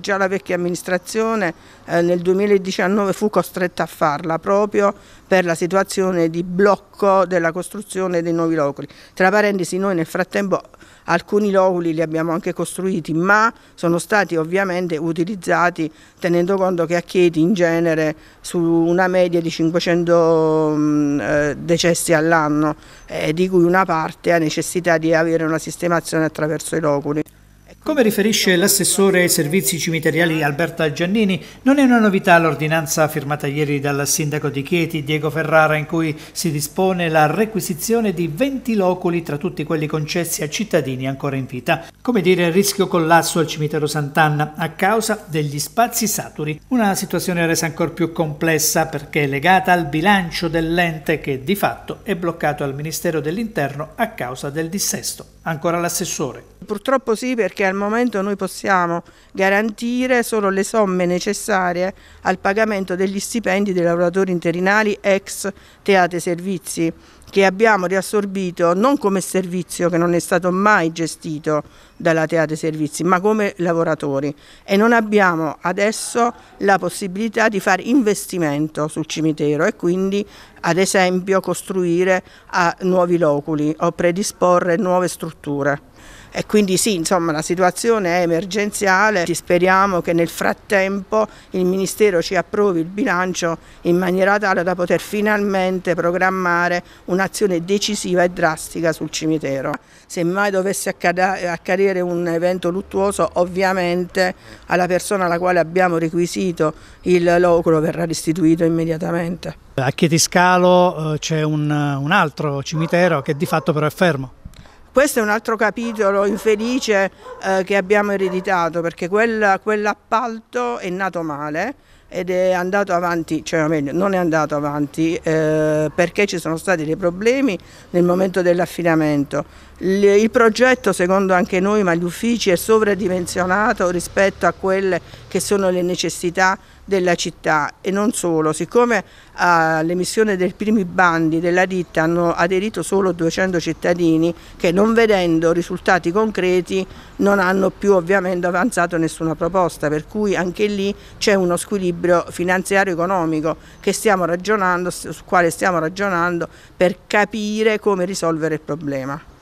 Già la vecchia amministrazione eh, nel 2019 fu costretta a farla proprio per la situazione di blocco della costruzione dei nuovi loculi. Tra parentesi noi nel frattempo alcuni loculi li abbiamo anche costruiti ma sono stati ovviamente utilizzati tenendo conto che a Chieti in genere su una media di 500 mh, mm, eh, decessi all'anno eh, di cui una parte ha necessità di avere una sistemazione attraverso i loculi. Come riferisce l'assessore ai servizi cimiteriali Alberta Giannini, non è una novità l'ordinanza firmata ieri dal sindaco di Chieti, Diego Ferrara, in cui si dispone la requisizione di 20 loculi tra tutti quelli concessi a cittadini ancora in vita. Come dire, rischio collasso al cimitero Sant'Anna a causa degli spazi saturi. Una situazione resa ancora più complessa perché è legata al bilancio dell'ente che di fatto è bloccato al Ministero dell'Interno a causa del dissesto. Ancora l'assessore. Purtroppo sì, perché al al momento noi possiamo garantire solo le somme necessarie al pagamento degli stipendi dei lavoratori interinali ex teate servizi che abbiamo riassorbito non come servizio che non è stato mai gestito dalla Teate Servizi, ma come lavoratori e non abbiamo adesso la possibilità di fare investimento sul cimitero e quindi ad esempio costruire nuovi loculi o predisporre nuove strutture e quindi sì, insomma la situazione è emergenziale, Ci speriamo che nel frattempo il Ministero ci approvi il bilancio in maniera tale da poter finalmente programmare un'azione decisiva e drastica sul cimitero. Se mai dovesse accadere un evento luttuoso ovviamente alla persona alla quale abbiamo requisito il loculo verrà restituito immediatamente. A Chietiscalo eh, c'è un, un altro cimitero che di fatto però è fermo. Questo è un altro capitolo infelice eh, che abbiamo ereditato perché quel, quell'appalto è nato male ed è andato avanti, cioè meglio, non è andato avanti eh, perché ci sono stati dei problemi nel momento dell'affidamento. Il, il progetto, secondo anche noi, ma gli uffici, è sovradimensionato rispetto a quelle che sono le necessità della città e non solo, siccome all'emissione ah, dei primi bandi della ditta hanno aderito solo 200 cittadini che non vedendo risultati concreti non hanno più ovviamente avanzato nessuna proposta, per cui anche lì c'è uno squilibrio equilibrio finanziario economico che stiamo ragionando, sul quale stiamo ragionando per capire come risolvere il problema.